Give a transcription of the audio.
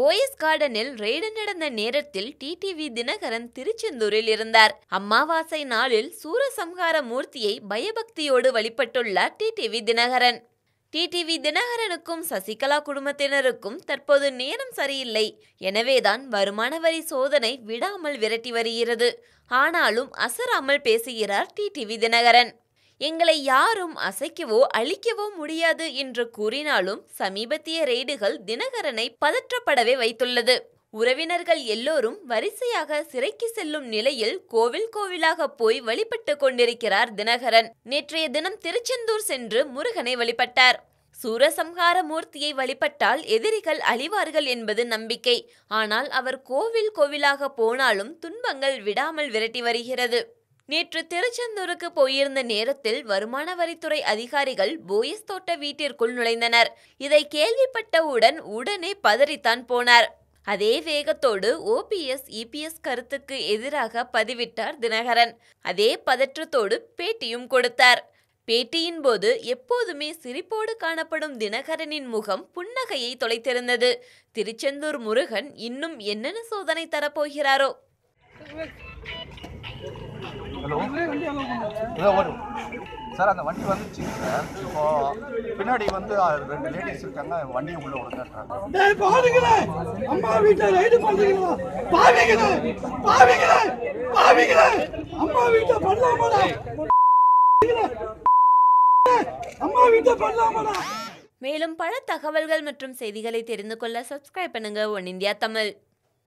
போயஸ் கார்டனில் ரெய்டு நடந்த நேரத்தில் டிடிவி தினகரன் திருச்செந்தூரில் இருந்தார் அம்மாவாசை நாளில் சூரசம்ஹார மூர்த்தியை பயபக்தியோடு வழிபட்டுள்ளார் டிடிவி தினகரன் டிடிவி தினகரனுக்கும் சசிகலா குடும்பத்தினருக்கும் தற்போது நேரம் சரியில்லை எனவேதான் வருமான வரி சோதனை விடாமல் விரட்டி வருகிறது ஆனாலும் அசராமல் பேசுகிறார் டிடிவி தினகரன் எங்களை யாரும் அசைக்கவோ அழிக்கவோ முடியாது என்று கூறினாலும் சமீபத்திய ரெய்டுகள் தினகரனை பதற்றப்படவே வைத்துள்ளது உறவினர்கள் எல்லோரும் வரிசையாக சிறைக்கு செல்லும் நிலையில் கோவில் கோவிலாக போய் வழிபட்டு கொண்டிருக்கிறார் தினகரன் நேற்றைய தினம் திருச்செந்தூர் சென்று முருகனை வழிபட்டார் சூரசம்ஹார மூர்த்தியை வழிபட்டால் எதிரிகள் அழிவார்கள் என்பது நம்பிக்கை ஆனால் அவர் கோவில் கோவிலாக போனாலும் துன்பங்கள் விடாமல் விரட்டி வருகிறது நேற்று திருச்செந்தூருக்கு போயிருந்த நேரத்தில் வருமான வரித்துறை அதிகாரிகள் போயஸ் தோட்ட வீட்டிற்குள் நுழைந்தனர் இதை கேள்விப்பட்டவுடன் உடனே பதறித்தான் போனார் அதே வேகத்தோடு ஓபிஎஸ் இபிஎஸ் கருத்துக்கு எதிராக பதிவிட்டார் தினகரன் அதே பதற்றத்தோடு பேட்டியும் கொடுத்தார் பேட்டியின் போது எப்போதுமே சிரிப்போடு காணப்படும் தினகரனின் முகம் புன்னகையை தொலைத்திருந்தது திருச்செந்தூர் முருகன் இன்னும் என்னென்ன சோதனை தரப்போகிறாரோ ஏதோ சார் அந்த வண்டி வந்துச்சு சார் இப்போ பின்னாடி வந்து ரெண்டு லேடிஸ் இருக்காங்க வண்டியை உள்ள மேலும் பல தகவல்கள் மற்றும் செய்திகளை தெரிந்து கொள்ள சப்ஸ்கிரைப் பண்ணுங்க ஒன் இந்தியா தமிழ்